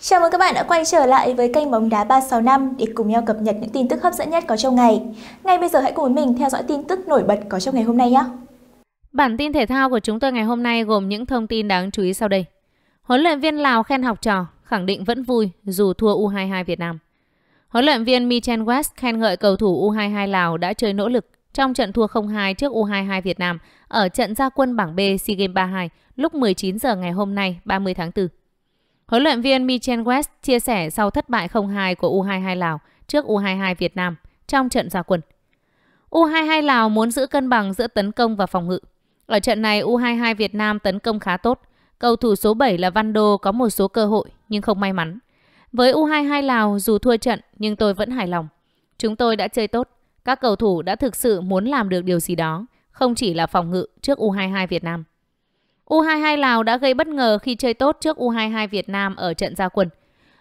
Chào mừng các bạn đã quay trở lại với kênh Bóng Đá 365 để cùng nhau cập nhật những tin tức hấp dẫn nhất có trong ngày. Ngay bây giờ hãy cùng với mình theo dõi tin tức nổi bật có trong ngày hôm nay nhé. Bản tin thể thao của chúng tôi ngày hôm nay gồm những thông tin đáng chú ý sau đây. Huấn luyện viên Lào khen học trò, khẳng định vẫn vui dù thua U22 Việt Nam. Huấn luyện viên Michel West khen ngợi cầu thủ U22 Lào đã chơi nỗ lực trong trận thua 0-2 trước U22 Việt Nam ở trận gia quân bảng B SEA Games 32 lúc 19 giờ ngày hôm nay 30 tháng 4. Huấn luyện viên Michel West chia sẻ sau thất bại 0-2 của U22 Lào trước U22 Việt Nam trong trận gia quân. U22 Lào muốn giữ cân bằng giữa tấn công và phòng ngự. Ở trận này U22 Việt Nam tấn công khá tốt. Cầu thủ số 7 là Văn Đô có một số cơ hội nhưng không may mắn. Với U22 Lào dù thua trận nhưng tôi vẫn hài lòng. Chúng tôi đã chơi tốt. Các cầu thủ đã thực sự muốn làm được điều gì đó, không chỉ là phòng ngự trước U22 Việt Nam. U22 Lào đã gây bất ngờ khi chơi tốt trước U22 Việt Nam ở trận gia quân.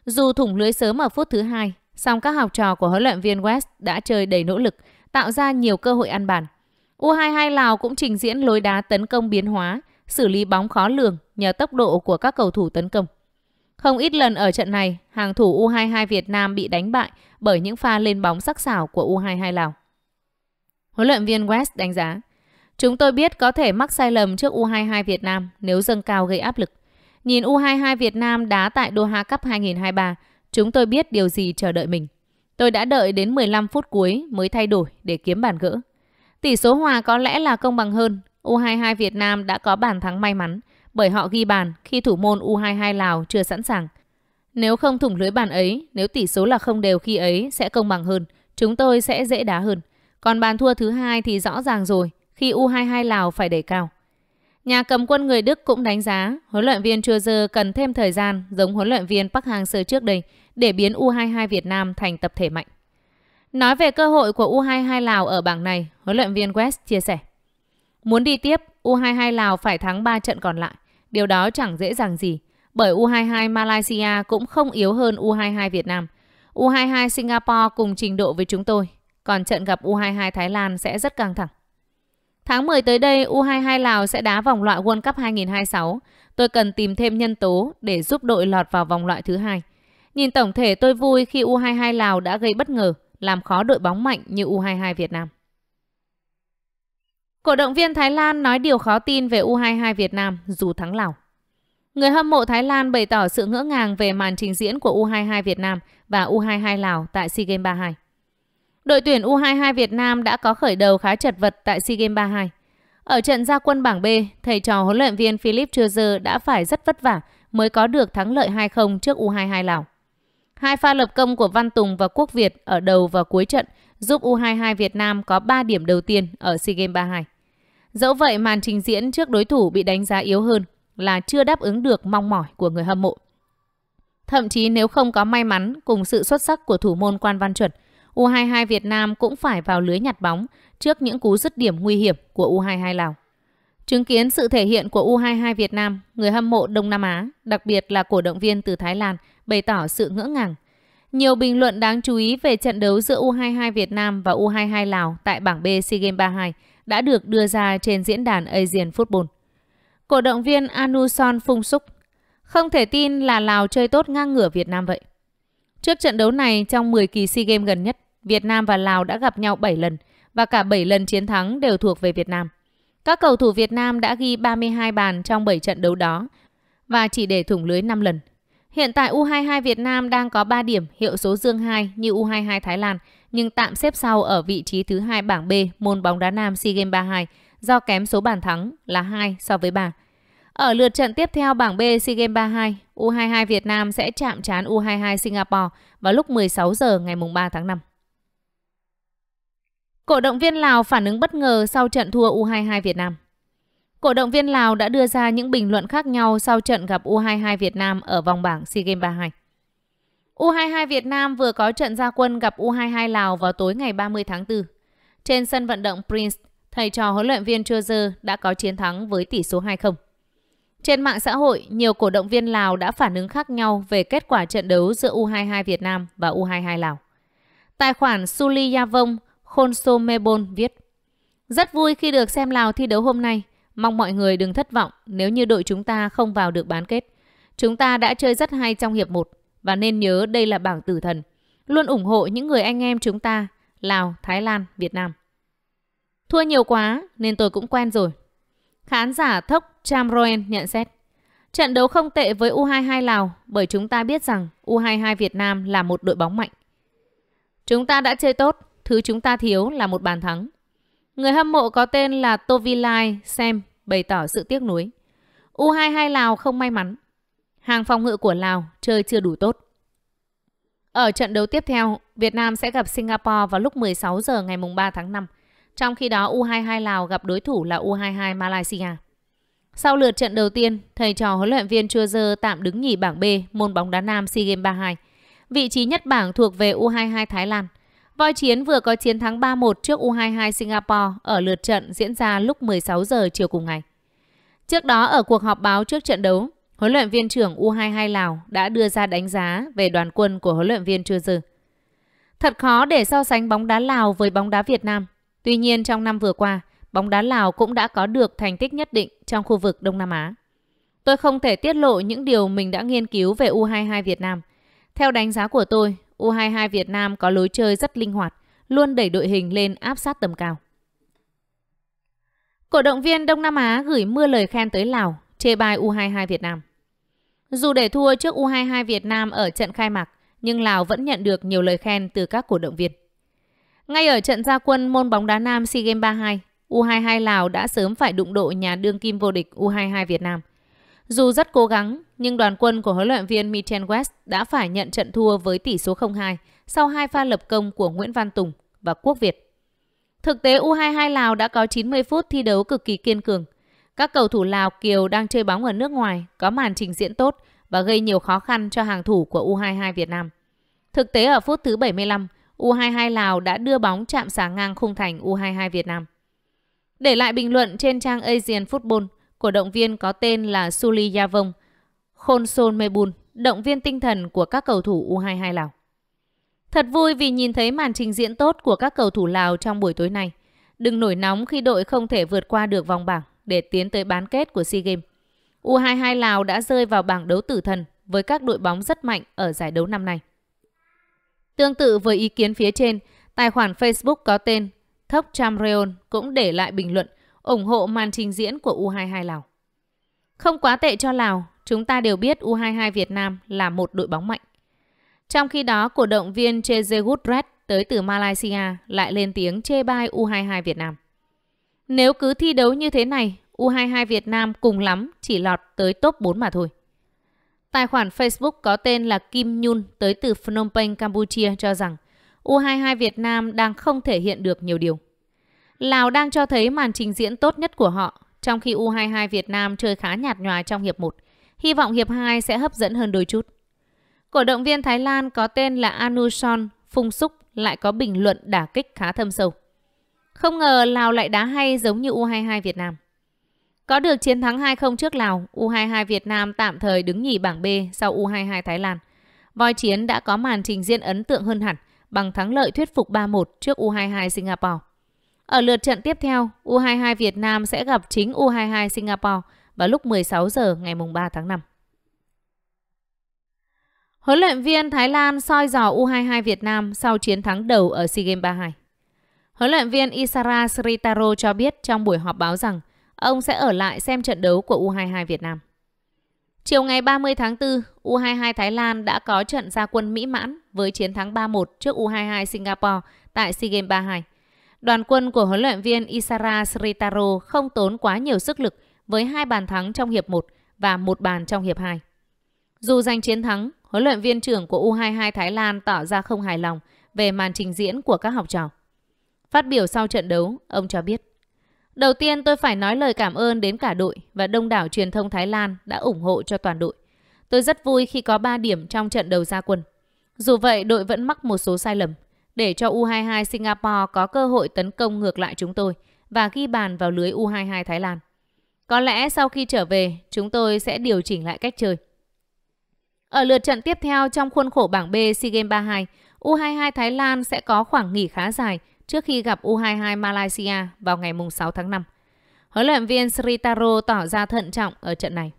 Dù thủng lưới sớm ở phút thứ hai, song các học trò của huấn luyện viên West đã chơi đầy nỗ lực, tạo ra nhiều cơ hội ăn bàn. U22 Lào cũng trình diễn lối đá tấn công biến hóa, xử lý bóng khó lường nhờ tốc độ của các cầu thủ tấn công. Không ít lần ở trận này, hàng thủ U22 Việt Nam bị đánh bại bởi những pha lên bóng sắc sảo của U22 Lào. Huấn luyện viên West đánh giá, Chúng tôi biết có thể mắc sai lầm trước U22 Việt Nam nếu dâng cao gây áp lực. Nhìn U22 Việt Nam đá tại Doha Cup 2023, chúng tôi biết điều gì chờ đợi mình. Tôi đã đợi đến 15 phút cuối mới thay đổi để kiếm bàn gỡ. Tỷ số hòa có lẽ là công bằng hơn. U22 Việt Nam đã có bàn thắng may mắn bởi họ ghi bàn khi thủ môn U22 Lào chưa sẵn sàng. Nếu không thủng lưới bàn ấy, nếu tỷ số là không đều khi ấy sẽ công bằng hơn, chúng tôi sẽ dễ đá hơn. Còn bàn thua thứ hai thì rõ ràng rồi, khi U22 Lào phải đẩy cao. Nhà cầm quân người Đức cũng đánh giá huấn luyện viên Chua Dơ cần thêm thời gian giống huấn luyện viên Park Hang-seo trước đây để biến U22 Việt Nam thành tập thể mạnh. Nói về cơ hội của U22 Lào ở bảng này, huấn luyện viên West chia sẻ. Muốn đi tiếp, U22 Lào phải thắng 3 trận còn lại. Điều đó chẳng dễ dàng gì, bởi U22 Malaysia cũng không yếu hơn U22 Việt Nam. U22 Singapore cùng trình độ với chúng tôi, còn trận gặp U22 Thái Lan sẽ rất căng thẳng. Tháng 10 tới đây, U22 Lào sẽ đá vòng loại World Cup 2026. Tôi cần tìm thêm nhân tố để giúp đội lọt vào vòng loại thứ hai. Nhìn tổng thể tôi vui khi U22 Lào đã gây bất ngờ, làm khó đội bóng mạnh như U22 Việt Nam. Cổ động viên Thái Lan nói điều khó tin về U22 Việt Nam dù thắng Lào. Người hâm mộ Thái Lan bày tỏ sự ngỡ ngàng về màn trình diễn của U22 Việt Nam và U22 Lào tại SEA Games 32. Đội tuyển U22 Việt Nam đã có khởi đầu khá chật vật tại SEA Games 32. Ở trận gia quân bảng B, thầy trò huấn luyện viên Philip Chuzer đã phải rất vất vả mới có được thắng lợi 2-0 trước U22 Lào. Hai pha lập công của Văn Tùng và Quốc Việt ở đầu và cuối trận giúp U22 Việt Nam có 3 điểm đầu tiên ở SEA Games 32. Dẫu vậy, màn trình diễn trước đối thủ bị đánh giá yếu hơn là chưa đáp ứng được mong mỏi của người hâm mộ. Thậm chí nếu không có may mắn cùng sự xuất sắc của thủ môn Quan Văn Chuẩn – U22 Việt Nam cũng phải vào lưới nhặt bóng trước những cú dứt điểm nguy hiểm của U22 Lào. Chứng kiến sự thể hiện của U22 Việt Nam, người hâm mộ Đông Nam Á, đặc biệt là cổ động viên từ Thái Lan, bày tỏ sự ngỡ ngàng. Nhiều bình luận đáng chú ý về trận đấu giữa U22 Việt Nam và U22 Lào tại bảng B SEA Games 32 đã được đưa ra trên diễn đàn Asian Football. Cổ động viên Anuson Phung Súc không thể tin là Lào chơi tốt ngang ngửa Việt Nam vậy. Trước trận đấu này, trong 10 kỳ SEA Games gần nhất, Việt Nam và Lào đã gặp nhau 7 lần và cả 7 lần chiến thắng đều thuộc về Việt Nam. Các cầu thủ Việt Nam đã ghi 32 bàn trong 7 trận đấu đó và chỉ để thủng lưới 5 lần. Hiện tại U22 Việt Nam đang có 3 điểm hiệu số dương 2 như U22 Thái Lan nhưng tạm xếp sau ở vị trí thứ hai bảng B môn bóng đá nam SEA Games 32 do kém số bàn thắng là 2 so với 3. Ở lượt trận tiếp theo bảng B SEA Games 32, U22 Việt Nam sẽ chạm trán U22 Singapore vào lúc 16 giờ ngày 3 tháng 5. Cổ động viên Lào phản ứng bất ngờ sau trận thua U22 Việt Nam. Cổ động viên Lào đã đưa ra những bình luận khác nhau sau trận gặp U22 Việt Nam ở vòng bảng SEA Games 32. U22 Việt Nam vừa có trận gia quân gặp U22 Lào vào tối ngày 30 tháng 4. Trên sân vận động Prince, thầy trò huấn luyện viên Chua đã có chiến thắng với tỷ số 2-0. Trên mạng xã hội, nhiều cổ động viên Lào đã phản ứng khác nhau về kết quả trận đấu giữa U22 Việt Nam và U22 Lào. Tài khoản Suli Yavong Khonsomebon viết. Rất vui khi được xem Lào thi đấu hôm nay. Mong mọi người đừng thất vọng nếu như đội chúng ta không vào được bán kết. Chúng ta đã chơi rất hay trong hiệp 1 và nên nhớ đây là bảng tử thần. Luôn ủng hộ những người anh em chúng ta, Lào, Thái Lan, Việt Nam. Thua nhiều quá nên tôi cũng quen rồi. Khán giả Thốc Chamroen nhận xét. Trận đấu không tệ với U22 Lào bởi chúng ta biết rằng U22 Việt Nam là một đội bóng mạnh. Chúng ta đã chơi tốt, Thứ chúng ta thiếu là một bàn thắng. Người hâm mộ có tên là Tovilai Sem bày tỏ sự tiếc nuối. U22 Lào không may mắn. Hàng phòng ngự của Lào chơi chưa đủ tốt. Ở trận đấu tiếp theo, Việt Nam sẽ gặp Singapore vào lúc 16 giờ ngày 3 tháng 5. Trong khi đó U22 Lào gặp đối thủ là U22 Malaysia. Sau lượt trận đầu tiên, thầy trò huấn luyện viên Chua Dơ tạm đứng nhì bảng B môn bóng đá nam SEA Games 32. Vị trí nhất bảng thuộc về U22 Thái Lan – Voi Chiến vừa có chiến thắng 3-1 trước U22 Singapore ở lượt trận diễn ra lúc 16 giờ chiều cùng ngày. Trước đó ở cuộc họp báo trước trận đấu, huấn luyện viên trưởng U22 Lào đã đưa ra đánh giá về đoàn quân của huấn luyện viên Trư Dư. Thật khó để so sánh bóng đá Lào với bóng đá Việt Nam. Tuy nhiên trong năm vừa qua, bóng đá Lào cũng đã có được thành tích nhất định trong khu vực Đông Nam Á. Tôi không thể tiết lộ những điều mình đã nghiên cứu về U22 Việt Nam. Theo đánh giá của tôi, U22 Việt Nam có lối chơi rất linh hoạt, luôn đẩy đội hình lên áp sát tầm cao. Cổ động viên Đông Nam Á gửi mưa lời khen tới Lào, chê bai U22 Việt Nam. Dù để thua trước U22 Việt Nam ở trận khai mạc, nhưng Lào vẫn nhận được nhiều lời khen từ các cổ động viên. Ngay ở trận gia quân môn bóng đá nam SEA Games 32, U22 Lào đã sớm phải đụng độ nhà đương kim vô địch U22 Việt Nam – dù rất cố gắng, nhưng đoàn quân của huấn luyện viên Mitchell West đã phải nhận trận thua với tỷ số 0-2 sau hai pha lập công của Nguyễn Văn Tùng và Quốc Việt. Thực tế U22 Lào đã có 90 phút thi đấu cực kỳ kiên cường. Các cầu thủ Lào Kiều đang chơi bóng ở nước ngoài có màn trình diễn tốt và gây nhiều khó khăn cho hàng thủ của U22 Việt Nam. Thực tế ở phút thứ 75, U22 Lào đã đưa bóng chạm xả ngang khung thành U22 Việt Nam. Để lại bình luận trên trang Asian Football, của động viên có tên là Suli Yavong, Khôn Son Mebun, động viên tinh thần của các cầu thủ U22 Lào. Thật vui vì nhìn thấy màn trình diễn tốt của các cầu thủ Lào trong buổi tối nay. Đừng nổi nóng khi đội không thể vượt qua được vòng bảng để tiến tới bán kết của SEA Games. U22 Lào đã rơi vào bảng đấu tử thần với các đội bóng rất mạnh ở giải đấu năm nay. Tương tự với ý kiến phía trên, tài khoản Facebook có tên Thốc Chamreon cũng để lại bình luận ủng hộ màn trình diễn của U22 Lào. Không quá tệ cho Lào, chúng ta đều biết U22 Việt Nam là một đội bóng mạnh. Trong khi đó, cổ động viên Cheze Goodred tới từ Malaysia lại lên tiếng chê bai U22 Việt Nam. Nếu cứ thi đấu như thế này, U22 Việt Nam cùng lắm chỉ lọt tới top 4 mà thôi. Tài khoản Facebook có tên là Kim Nhun tới từ Phnom Penh, Campuchia cho rằng U22 Việt Nam đang không thể hiện được nhiều điều. Lào đang cho thấy màn trình diễn tốt nhất của họ, trong khi U22 Việt Nam chơi khá nhạt nhòa trong hiệp 1. Hy vọng hiệp 2 sẽ hấp dẫn hơn đôi chút. Cổ động viên Thái Lan có tên là Anuson Phung Súc lại có bình luận đả kích khá thâm sâu. Không ngờ Lào lại đá hay giống như U22 Việt Nam. Có được chiến thắng 2-0 trước Lào, U22 Việt Nam tạm thời đứng nhì bảng B sau U22 Thái Lan. Voi Chiến đã có màn trình diễn ấn tượng hơn hẳn bằng thắng lợi thuyết phục 3-1 trước U22 Singapore. Ở lượt trận tiếp theo, U22 Việt Nam sẽ gặp chính U22 Singapore vào lúc 16 giờ ngày 3 tháng 5. Huấn luyện viên Thái Lan soi dò U22 Việt Nam sau chiến thắng đầu ở SEA Games 32. Huấn luyện viên Isara Sritaro cho biết trong buổi họp báo rằng ông sẽ ở lại xem trận đấu của U22 Việt Nam. Chiều ngày 30 tháng 4, U22 Thái Lan đã có trận gia quân mỹ mãn với chiến thắng 3-1 trước U22 Singapore tại SEA Games 32 Đoàn quân của huấn luyện viên Isara Sritaro không tốn quá nhiều sức lực với hai bàn thắng trong hiệp 1 và một bàn trong hiệp 2. Dù giành chiến thắng, huấn luyện viên trưởng của U22 Thái Lan tỏ ra không hài lòng về màn trình diễn của các học trò. Phát biểu sau trận đấu, ông cho biết. Đầu tiên tôi phải nói lời cảm ơn đến cả đội và đông đảo truyền thông Thái Lan đã ủng hộ cho toàn đội. Tôi rất vui khi có 3 điểm trong trận đầu gia quân. Dù vậy, đội vẫn mắc một số sai lầm để cho U22 Singapore có cơ hội tấn công ngược lại chúng tôi và ghi bàn vào lưới U22 Thái Lan. Có lẽ sau khi trở về, chúng tôi sẽ điều chỉnh lại cách chơi. Ở lượt trận tiếp theo trong khuôn khổ bảng B SEA Games 32, U22 Thái Lan sẽ có khoảng nghỉ khá dài trước khi gặp U22 Malaysia vào ngày 6 tháng 5. Huấn luyện viên Sri tỏ ra thận trọng ở trận này.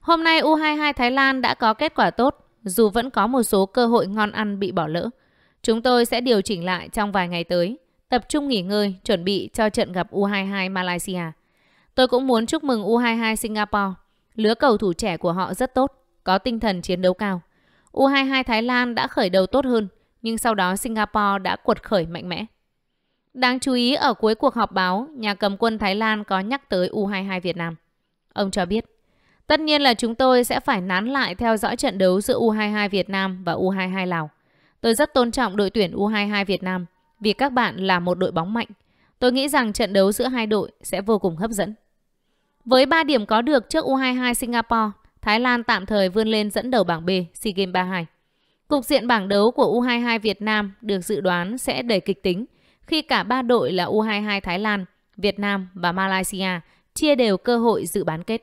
Hôm nay U22 Thái Lan đã có kết quả tốt, dù vẫn có một số cơ hội ngon ăn bị bỏ lỡ – Chúng tôi sẽ điều chỉnh lại trong vài ngày tới, tập trung nghỉ ngơi, chuẩn bị cho trận gặp U22 Malaysia. Tôi cũng muốn chúc mừng U22 Singapore. Lứa cầu thủ trẻ của họ rất tốt, có tinh thần chiến đấu cao. U22 Thái Lan đã khởi đầu tốt hơn, nhưng sau đó Singapore đã cuột khởi mạnh mẽ. Đáng chú ý ở cuối cuộc họp báo, nhà cầm quân Thái Lan có nhắc tới U22 Việt Nam. Ông cho biết, tất nhiên là chúng tôi sẽ phải nán lại theo dõi trận đấu giữa U22 Việt Nam và U22 Lào. Tôi rất tôn trọng đội tuyển U22 Việt Nam vì các bạn là một đội bóng mạnh. Tôi nghĩ rằng trận đấu giữa hai đội sẽ vô cùng hấp dẫn. Với 3 điểm có được trước U22 Singapore, Thái Lan tạm thời vươn lên dẫn đầu bảng B SEA Games 32. Cục diện bảng đấu của U22 Việt Nam được dự đoán sẽ đầy kịch tính khi cả ba đội là U22 Thái Lan, Việt Nam và Malaysia chia đều cơ hội dự bán kết.